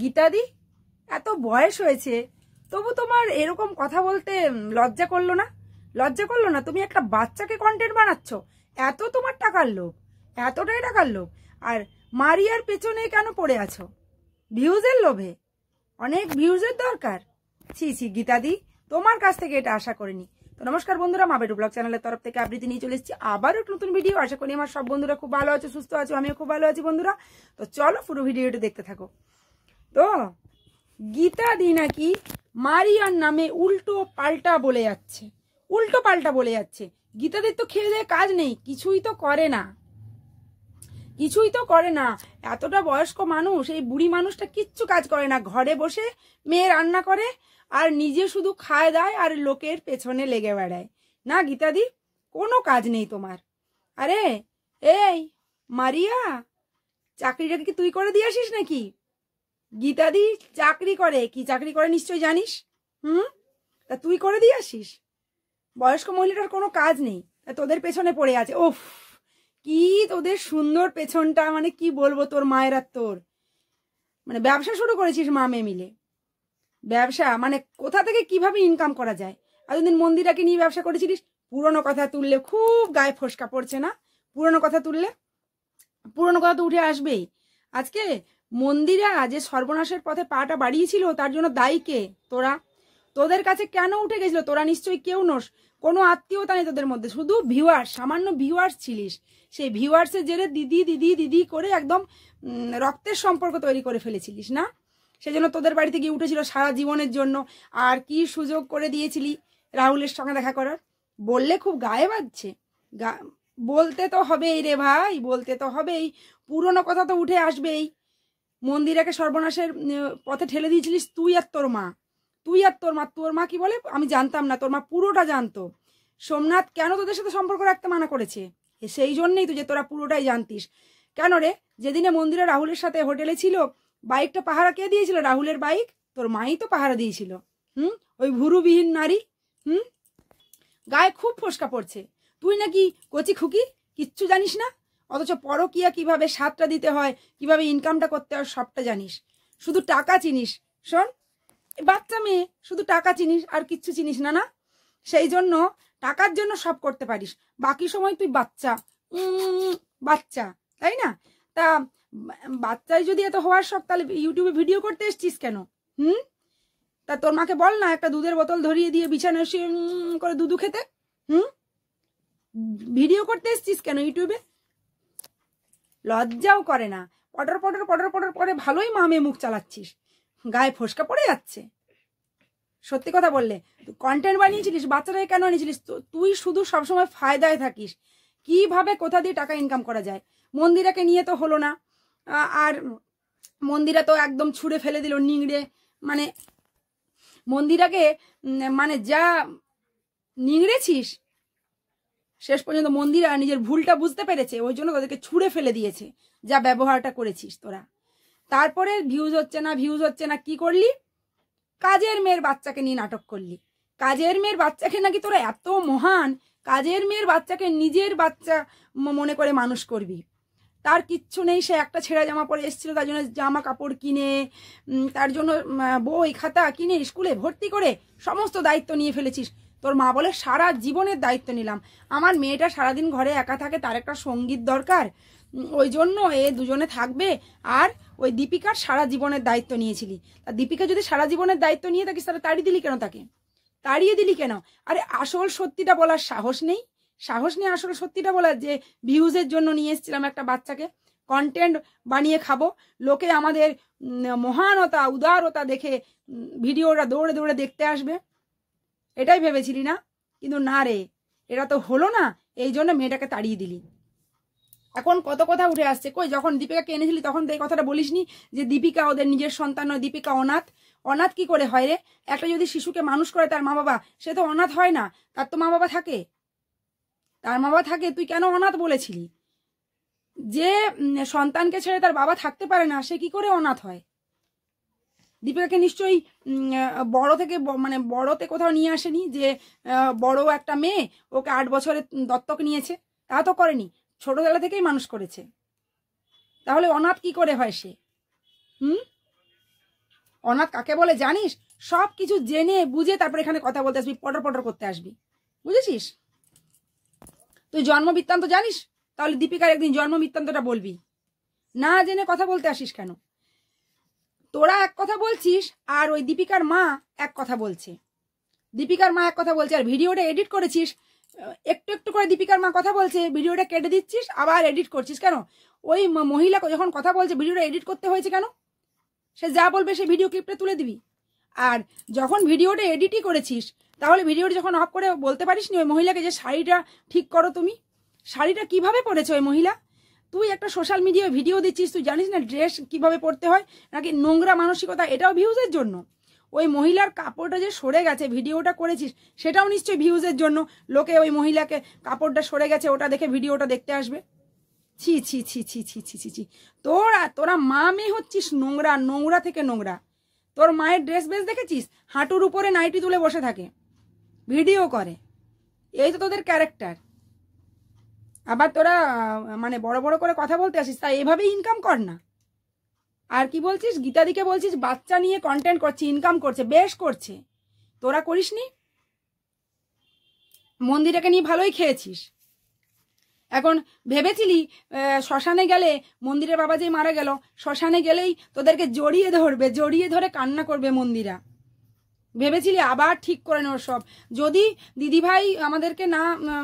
গীতাদি এত বয়স হয়েছে তবু তোমার এরকম কথা বলতে লজ্জা করলো না লজ্জা করলো না তুমি একটা বাচ্চাকে কন্টেন্ট বানাচ্ছ এত তোমার টাকার লোভ এতটাই টাকার লোভ আর মারিয়ার পেছনে কেন পড়ে আছো ভিউজের লোভে অনেক ভিউজের দরকার ছি ছি গীতাদি তোমার কাছ থেকে এটা আশা করিনি তো নমস্কার বন্ধুরা মাবেটু ব্লগ চ্যানেলের তরফ থেকে আবৃত্তি নিয়ে চলে এসেছি আবারও একটু নতুন ভিডিও আশা করি আমার সব বন্ধুরা খুব ভালো আছো সুস্থ আছো আমিও খুব ভালো আছি বন্ধুরা তো চলো পুরো ভিডিওটা দেখতে থাকো তো গীতা দি নাকি মারিয়ার নামে উল্টো পাল্টা বলে যাচ্ছে উল্টো পাল্টা বলে যাচ্ছে গীতাদের তো খেয়ে দেয়ে কাজ নেই কিছুই তো করে না কিছুই তো করে না এতটা বয়স্ক মানুষ এই বুড়ি মানুষটা কিচ্ছু কাজ করে না ঘরে বসে মেয়ে রান্না করে আর নিজে শুধু খায় দেয় আর লোকের পেছনে লেগে বেড়ায় না গীতাদি কোনো কাজ নেই তোমার আরে এই মারিয়া চাকরিটাকে কি তুই করে দিয়ে আসিস নাকি গীতাদি চাকরি করে কি চাকরি করে নিশ্চয় জানিস হুম তা তুই করে দিয়ে আসিস বয়স্ক মহিলাটার কোনো কাজ নেই তোদের পেছনে পড়ে আছে ওফ কি তোদের সুন্দর পেছনটা মানে কি বলবো তোর মায়ের আর তোর মানে ব্যবসা শুরু করেছিস মামে মিলে ব্যবসা মানে কোথা থেকে কিভাবে ইনকাম করা যায় এতদিন মন্দিরাকে নিয়ে ব্যবসা করেছিলিস পুরনো কথা তুললে খুব গায়ে ফসকা পড়ছে না পুরনো কথা তুললে পুরনো কথা তো উঠে আসবেই আজকে মন্দিরা যে সর্বনাশের পথে পাটা বাড়িয়েছিল তার জন্য দায়ী কে তোরা তোদের কাছে কেন উঠে গেছিল তোরা নিশ্চয়ই কেউ নোস কোনো আত্মীয়তা নেই তোদের মধ্যে শুধু ভিউয়ার্স সামান্য ভিউয়ার্স ছিলিস সেই ভিউয়ার্সের জেরে দিদি দিদি দিদি করে একদম রক্তের সম্পর্ক তৈরি করে ফেলেছিলিস না সেজন্য তোদের বাড়িতে গিয়ে উঠেছিল সারা জীবনের জন্য আর কি সুযোগ করে দিয়েছিলি রাহুলের সঙ্গে দেখা করার বললে খুব গায়ে বাজছে গা বলতে তো হবেই রে ভাই বলতে তো হবেই পুরনো কথা তো উঠে আসবেই মন্দিরাকে সর্বনাশের পথে ঠেলে দিয়েছিলিস তুই আর তোর মা তুই আর তোর মা তোর মা কি বলে আমি জানতাম না তোর মা পুরোটা জানতো সোমনাথ কেন তোদের সাথে সম্পর্ক রাখতে মানা করেছে সেই জন্যেই তো যে তোরা পুরোটাই জানতিস কেন রে যেদিনে মন্দিরে রাহুলের সাথে হোটেলে ছিল বাইকটা পাহারা কে দিয়েছিল রাহুলের বাইক তোর মাই তো পাহারা দিয়েছিল হুম ওই ভুরুবিহীন নারী হুম গায়ে খুব ফসকা পড়ছে তুই নাকি কচি খুকি কিচ্ছু জানিস না অথচ পরকিয়া কিভাবে সাতটা দিতে হয় কিভাবে ইনকামটা করতে হয় সবটা জানিস শুধু টাকা চিনিস শোন বাচ্চা মেয়ে শুধু টাকা চিনিস আর কিচ্ছু চিনিস না না সেই জন্য টাকার জন্য সব করতে পারিস বাকি সময় তুই বাচ্চা বাচ্চা তাই না তা বাচ্চাই যদি এত হওয়ার শখ তাহলে ইউটিউবে ভিডিও করতে এসছিস কেন হুম তা তোর মাকে বল না একটা দুধের বোতল ধরিয়ে দিয়ে বিছানায় করে দুধু খেতে হুম ভিডিও করতে এসছিস কেন ইউটিউবে লজ্জাও করে না পটর পটর পটর পটর করে ভালোই মামে মুখ চালাচ্ছিস গায়ে ফসকা পড়ে যাচ্ছে সত্যি কথা বললে তুই কন্টেন্ট বানিয়েছিলিস বাচ্চাটাকে কেন আনিয়েছিলিস তুই শুধু সবসময় ফায়দায় থাকিস কিভাবে কোথা দিয়ে টাকা ইনকাম করা যায় মন্দিরাকে নিয়ে তো হলো না আর মন্দিরা তো একদম ছুঁড়ে ফেলে দিল নিংড়ে মানে মন্দিরাকে মানে যা নিংড়েছিস শেষ পর্যন্ত মন্দিরা নিজের ভুলটা বুঝতে পেরেছে ওই জন্য তাদেরকে ছুঁড়ে ফেলে দিয়েছে যা ব্যবহারটা করেছিস তোরা তারপরে ভিউজ হচ্ছে না ভিউজ হচ্ছে না কি করলি কাজের মেয়ের বাচ্চাকে নিয়ে নাটক করলি কাজের মেয়ের বাচ্চাকে নাকি তোরা এত মহান কাজের মেয়ের বাচ্চাকে নিজের বাচ্চা মনে করে মানুষ করবি তার কিচ্ছু নেই সে একটা ছেঁড়া জামা পরে এসেছিলো তার জন্য জামা কাপড় কিনে তার জন্য বই খাতা কিনে স্কুলে ভর্তি করে সমস্ত দায়িত্ব নিয়ে ফেলেছিস তোর মা বলে সারা জীবনের দায়িত্ব নিলাম আমার মেয়েটা সারাদিন ঘরে একা থাকে তার একটা সঙ্গীত দরকার ওই জন্য এ দুজনে থাকবে আর ওই দীপিকার সারা জীবনের দায়িত্ব নিয়েছিলি তা দীপিকা যদি সারা জীবনের দায়িত্ব নিয়ে থাকিস তাহলে তাড়িয়ে দিলি কেন তাকে তাড়িয়ে দিলি কেন আরে আসল সত্যিটা বলার সাহস নেই সাহস নেই আসল সত্যিটা বলার যে ভিউজের জন্য নিয়ে এসেছিলাম একটা বাচ্চাকে কন্টেন্ট বানিয়ে খাবো লোকে আমাদের মহানতা উদারতা দেখে ভিডিওটা দৌড়ে দৌড়ে দেখতে আসবে এটাই ভেবেছিলি না কিন্তু না রে এটা তো হলো না এই জন্য মেয়েটাকে তাড়িয়ে দিলি এখন কত কথা উঠে আসছে কই যখন দীপিকাকে এনেছিলি তখন তো এই কথাটা বলিসনি যে দীপিকা ওদের নিজের সন্তান নয় দীপিকা অনাথ অনাথ কি করে হয় রে একটা যদি শিশুকে মানুষ করে তার মা বাবা সে তো অনাথ হয় না তার তো মা বাবা থাকে তার মা বাবা থাকে তুই কেন অনাথ বলেছিলি যে সন্তানকে ছেড়ে তার বাবা থাকতে পারে না সে কি করে অনাথ হয় দীপিকাকে নিশ্চয়ই বড় থেকে মানে বড়তে কোথাও নিয়ে আসেনি যে বড় একটা মেয়ে ওকে আট বছরের দত্তক নিয়েছে তা তো করেনি ছোটোবেলা থেকেই মানুষ করেছে তাহলে অনাথ কি করে হয় সে হুম অনাথ কাকে বলে জানিস সব কিছু জেনে বুঝে তারপর এখানে কথা বলতে আসবি পটর পটর করতে আসবি বুঝেছিস তুই জন্ম বৃত্তান্ত জানিস তাহলে দীপিকার একদিন জন্ম বৃত্তান্তটা বলবি না জেনে কথা বলতে আসিস কেন তোরা এক কথা বলছিস আর ওই দীপিকার মা এক কথা বলছে দীপিকার মা এক কথা বলছে আর ভিডিওটা এডিট করেছিস একটু একটু করে দীপিকার মা কথা বলছে ভিডিওটা কেটে দিচ্ছিস আবার এডিট করছিস কেন ওই মহিলা যখন কথা বলছে ভিডিওটা এডিট করতে হয়েছে কেন সে যা বলবে সে ভিডিও ক্লিপটা তুলে দিবি আর যখন ভিডিওটা এডিটই করেছিস তাহলে ভিডিওটা যখন অফ করে বলতে পারিস নি ওই মহিলাকে যে শাড়িটা ঠিক করো তুমি শাড়িটা কিভাবে পরেছে ওই মহিলা তুই একটা সোশ্যাল মিডিয়ায় ভিডিও দিচ্ছিস তুই জানিস না ড্রেস কিভাবে পরতে হয় নাকি নোংরা মানসিকতা এটাও ভিউজের জন্য ওই মহিলার কাপড়টা যে সরে গেছে ভিডিওটা করেছিস সেটাও নিশ্চয়ই ভিউজের জন্য লোকে ওই মহিলাকে কাপড়টা সরে গেছে ওটা দেখে ভিডিওটা দেখতে আসবে ছি ছি ছি ছি ছি ছি ছি ছি তোরা তোরা মা মেয়ে হচ্ছিস নোংরা নোংরা থেকে নোংরা তোর মায়ের ড্রেস বেস দেখেছিস হাঁটুর উপরে নাইটি তুলে বসে থাকে ভিডিও করে এই তো তোদের ক্যারেক্টার আবার তোরা মানে বড় বড় করে কথা বলতে আসিস তা এভাবে ইনকাম কর না আর কি বলছিস গীতাদিকে বলছিস বাচ্চা নিয়ে কন্টেন্ট করছে ইনকাম করছে বেশ করছে তোরা করিস নি মন্দিরাকে নিয়ে ভালোই খেয়েছিস এখন ভেবেছিলি শ্মশানে গেলে মন্দিরের বাবা যে মারা গেল শ্মশানে গেলেই তোদেরকে জড়িয়ে ধরবে জড়িয়ে ধরে কান্না করবে মন্দিরা ভেবেছিলি আবার ঠিক করে নেওয়ার সব যদি দিদিভাই আমাদেরকে না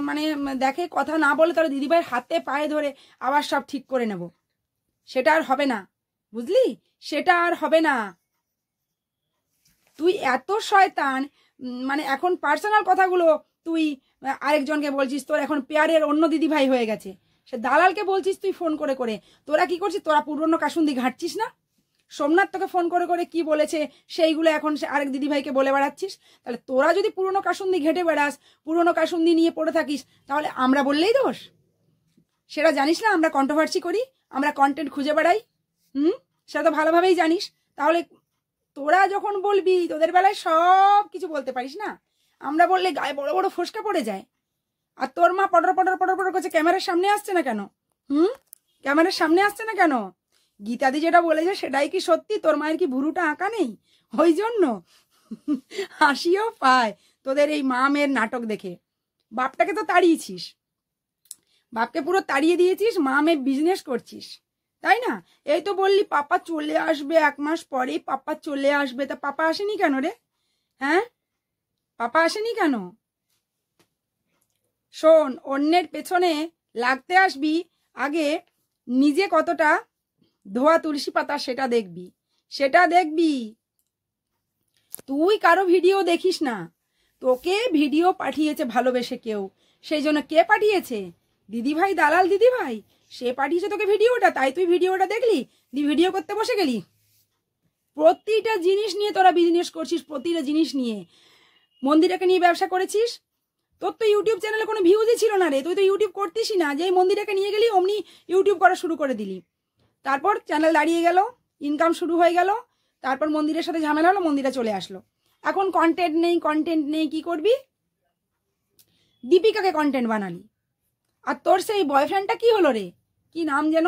মানে দেখে কথা না বলে তাহলে দিদিভাইয়ের হাতে পায়ে ধরে আবার সব ঠিক করে নেব সেটা আর হবে না বুঝলি সেটা আর হবে না তুই এত শয়তান মানে এখন পার্সোনাল কথাগুলো তুই আরেকজনকে বলছিস তোর এখন পেয়ারের অন্য দিদিভাই হয়ে গেছে সে দালালকে বলছিস তুই ফোন করে করে তোরা কি করছিস তোরা পুরনো কাসুন্দি ঘাঁটছিস না সোমনাথ তোকে ফোন করে করে কি বলেছে সেইগুলো এখন আরেক দিদিভাইকে বলে বেড়াচ্ছিস তাহলে তোরা যদি পুরনো কাসুন্দি ঘেটে বেড়াস পুরনো কাসুন্দি নিয়ে পড়ে থাকিস তাহলে আমরা বললেই দোষ সেটা জানিস না আমরা কন্ট্রোভার্সি করি আমরা কন্টেন্ট খুঁজে বেড়াই হুম সেটা তো ভালোভাবেই জানিস তাহলে তোরা যখন বলবি তোদের বেলায় সব কিছু বলতে পারিস না আমরা বললে গায়ে বড় বড় ফোসকা পড়ে যায় আর তোর মা পটর পটর পটর পটর করছে ক্যামেরার সামনে আসছে না কেন হুম ক্যামেরার সামনে আসছে না কেন গীতাদি যেটা বলেছে সেটাই কি সত্যি তোর মায়ের কি ভুরুটা আঁকা নেই ওই জন্য হাসিও পায় তোদের এই মা মেয়ের নাটক দেখে বাপটাকে তো তাড়িয়েছিস বাপকে পুরো তাড়িয়ে দিয়েছিস মা মেয়ে বিজনেস করছিস তাই না এই তো বললি পাপা চলে আসবে এক মাস পরে পাপা চলে আসবে তা পাপা আসেনি কেন রে হ্যাঁ পাপা আসেনি কেন শোন অন্যের পেছনে লাগতে আসবি আগে নিজে কতটা ধোয়া তুলসী পাতা সেটা দেখবি সেটা দেখবি তুই কারো ভিডিও দেখিস না তোকে ভিডিও পাঠিয়েছে ভালোবেসে কেউ সেই জন্য কে পাঠিয়েছে দিদিভাই দালাল দিদিভাই সে পাঠিয়েছে তোকে ভিডিওটা তাই তুই ভিডিওটা দেখলি দি ভিডিও করতে বসে গেলি প্রতিটা জিনিস নিয়ে তোরা বিজনেস করছিস প্রতিটা জিনিস নিয়ে মন্দিরাকে নিয়ে ব্যবসা করেছিস তোর তো ইউটিউব চ্যানেলে কোনো ভিউজই ছিল না রে তুই তো ইউটিউব করতিসই না যে মন্দিরাকে নিয়ে গেলি অমনি ইউটিউব করা শুরু করে দিলি তারপর চ্যানেল দাঁড়িয়ে গেল ইনকাম শুরু হয়ে গেল তারপর মন্দিরের সাথে ঝামেলা হলো মন্দিরে চলে আসলো এখন কন্টেন্ট নেই কন্টেন্ট নেই কি করবি দীপিকাকে কন্টেন্ট বানালি আর তোর সেই বয়ফ্রেন্ডটা কি হলো রে কি নাম যেন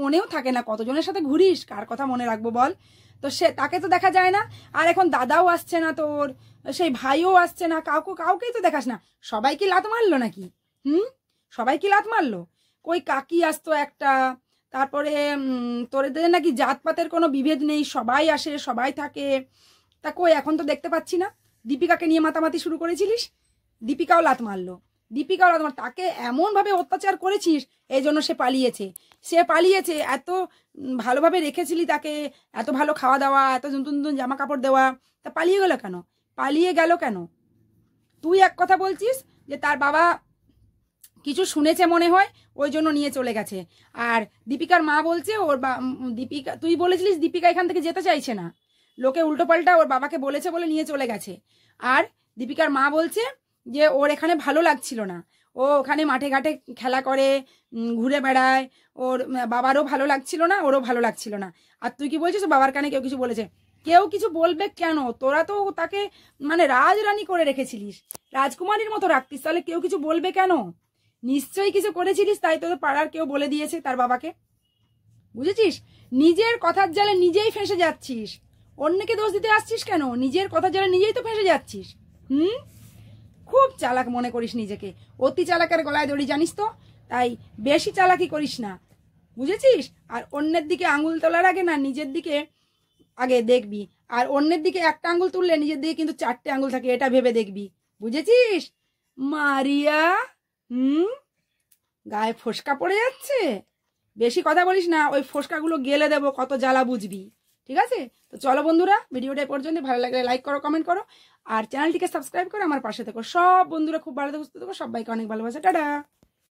মনেও থাকে না কতজনের সাথে ঘুরিস কার কথা মনে রাখবো বল তো সে তাকে তো দেখা যায় না আর এখন দাদাও আসছে না তোর সেই ভাইও আসছে না কাউকে কাউকেই তো দেখাস না সবাই কি লাত মারলো নাকি হুম সবাই কি লাত মারলো কই কাকি আসতো একটা তারপরে তোদের নাকি জাতপাতের কোনো বিভেদ নেই সবাই আসে সবাই থাকে তা কই এখন তো দেখতে পাচ্ছি না দীপিকাকে নিয়ে মাতামাতি শুরু করেছিলিস দীপিকাও লাত মারলো দীপিকাও লাত মার তাকে এমনভাবে অত্যাচার করেছিস এই জন্য সে পালিয়েছে সে পালিয়েছে এত ভালোভাবে রেখেছিলি তাকে এত ভালো খাওয়া দাওয়া এত নতুন নতুন জামা কাপড় দেওয়া তা পালিয়ে গেল কেন পালিয়ে গেল কেন তুই এক কথা বলছিস যে তার বাবা কিছু শুনেছে মনে হয় ওই জন্য নিয়ে চলে গেছে আর দীপিকার মা বলছে ওর বা দীপিকা তুই বলেছিলিস দীপিকা এখান থেকে যেতে চাইছে না লোকে উল্টোপাল্টা ওর বাবাকে বলেছে বলে নিয়ে চলে গেছে আর দীপিকার মা বলছে যে ওর এখানে ভালো লাগছিল না ও ওখানে মাঠে ঘাটে খেলা করে ঘুরে বেড়ায় ওর বাবারও ভালো লাগছিল না ওরও ভালো লাগছিল না আর তুই কি বলছিস বাবার কানে কেউ কিছু বলেছে কেউ কিছু বলবে কেন তোরা তো তাকে মানে রাজরানী করে রেখেছিলিস রাজকুমারীর মতো রাখতিস তাহলে কেউ কিছু বলবে কেন নিশ্চয়ই কিছু করেছিলিস তাই তোর পাড়ার কেউ বলে দিয়েছে তার বাবাকে বুঝেছিস নিজের কথার জালে নিজেই ফেঁসে যাচ্ছিস অন্যকে দোষ দিতে আসছিস কেন নিজের কথার জালে নিজেই তো ফেঁসে যাচ্ছিস হুম খুব চালাক মনে করিস নিজেকে অতি চালাকের গলায় দড়ি জানিস তো তাই বেশি চালাকি করিস না বুঝেছিস আর অন্যের দিকে আঙুল তোলার আগে না নিজের দিকে আগে দেখবি আর অন্যের দিকে একটা আঙুল তুললে নিজের দিকে কিন্তু চারটে আঙুল থাকে এটা ভেবে দেখবি বুঝেছিস মারিয়া হুম গায়ে ফোসকা পড়ে যাচ্ছে বেশি কথা বলিস না ওই ফোসকাগুলো গেলে দেব কত জ্বালা বুঝবি ঠিক আছে তো চলো বন্ধুরা ভিডিওটা পর্যন্ত ভালো লাগলে লাইক করো কমেন্ট করো আর চ্যানেলটিকে সাবস্ক্রাইব করো আমার পাশে থেকো সব বন্ধুরা খুব ভালো থাকো সবাইকে অনেক ভালোবাসা টাটা